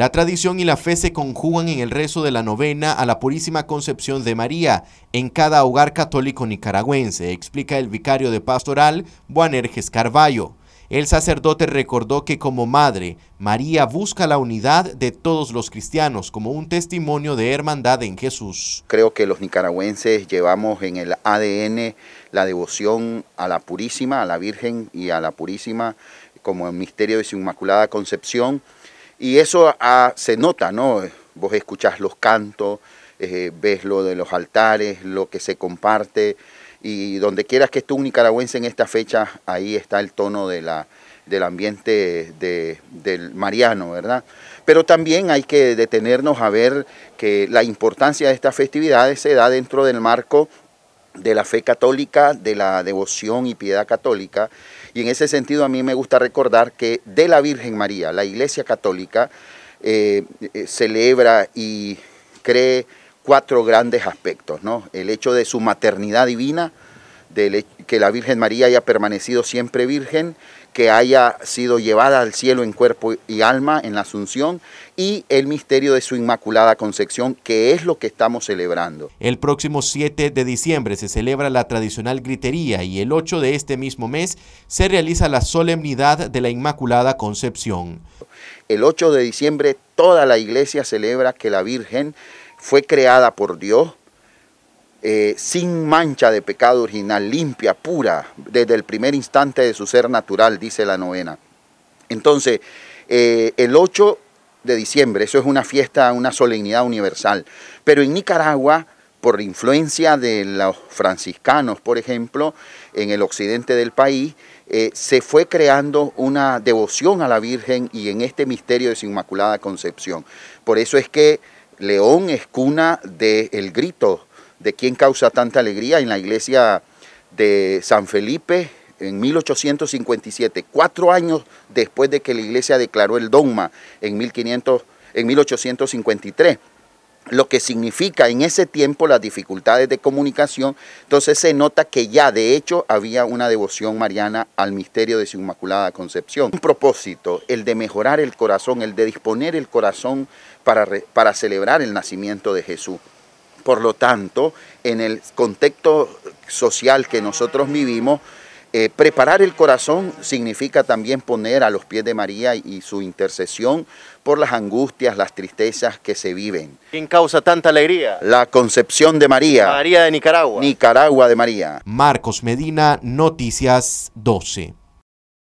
La tradición y la fe se conjugan en el rezo de la novena a la Purísima Concepción de María en cada hogar católico nicaragüense, explica el vicario de pastoral Buanerges Carballo. El sacerdote recordó que como madre, María busca la unidad de todos los cristianos como un testimonio de hermandad en Jesús. Creo que los nicaragüenses llevamos en el ADN la devoción a la Purísima, a la Virgen y a la Purísima como el misterio de su Inmaculada Concepción y eso se nota, ¿no? Vos escuchás los cantos, eh, ves lo de los altares, lo que se comparte, y donde quieras que esté un nicaragüense en esta fecha, ahí está el tono de la, del ambiente del Mariano, ¿verdad? Pero también hay que detenernos a ver que la importancia de estas festividades se da dentro del marco de la fe católica, de la devoción y piedad católica. Y en ese sentido a mí me gusta recordar que de la Virgen María, la Iglesia Católica eh, eh, celebra y cree cuatro grandes aspectos, ¿no? El hecho de su maternidad divina, que la Virgen María haya permanecido siempre virgen, que haya sido llevada al cielo en cuerpo y alma en la Asunción y el misterio de su Inmaculada Concepción, que es lo que estamos celebrando. El próximo 7 de diciembre se celebra la tradicional gritería y el 8 de este mismo mes se realiza la solemnidad de la Inmaculada Concepción. El 8 de diciembre toda la iglesia celebra que la Virgen fue creada por Dios eh, sin mancha de pecado original, limpia, pura, desde el primer instante de su ser natural, dice la novena. Entonces, eh, el 8 de diciembre, eso es una fiesta, una solemnidad universal, pero en Nicaragua, por influencia de los franciscanos, por ejemplo, en el occidente del país, eh, se fue creando una devoción a la Virgen y en este misterio de su Inmaculada Concepción. Por eso es que León es cuna del grito de quién causa tanta alegría en la iglesia de San Felipe en 1857, cuatro años después de que la iglesia declaró el dogma en, 1500, en 1853 lo que significa en ese tiempo las dificultades de comunicación, entonces se nota que ya de hecho había una devoción mariana al misterio de su Inmaculada Concepción. Un propósito, el de mejorar el corazón, el de disponer el corazón para, para celebrar el nacimiento de Jesús. Por lo tanto, en el contexto social que nosotros vivimos, eh, preparar el corazón significa también poner a los pies de María y su intercesión por las angustias, las tristezas que se viven. ¿Quién causa tanta alegría? La concepción de María. María de Nicaragua. Nicaragua de María. Marcos Medina, Noticias 12.